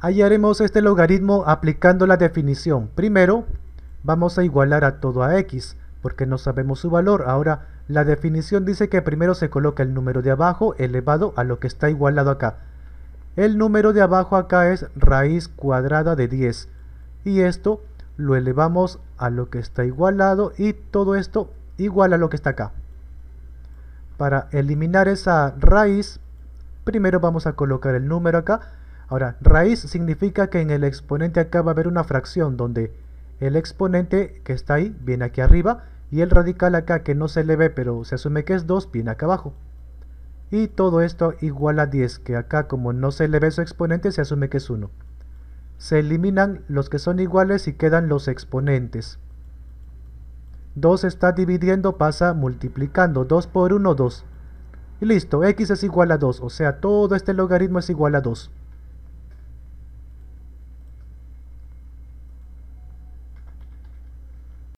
haremos este logaritmo aplicando la definición. Primero, vamos a igualar a todo a x, porque no sabemos su valor. Ahora, la definición dice que primero se coloca el número de abajo elevado a lo que está igualado acá. El número de abajo acá es raíz cuadrada de 10. Y esto lo elevamos a lo que está igualado y todo esto igual a lo que está acá. Para eliminar esa raíz, primero vamos a colocar el número acá Ahora, raíz significa que en el exponente acá va a haber una fracción donde el exponente que está ahí viene aquí arriba y el radical acá que no se le ve pero se asume que es 2 viene acá abajo. Y todo esto igual a 10, que acá como no se le ve su exponente se asume que es 1. Se eliminan los que son iguales y quedan los exponentes. 2 está dividiendo, pasa multiplicando. 2 por 1, 2. Y listo, x es igual a 2, o sea, todo este logaritmo es igual a 2.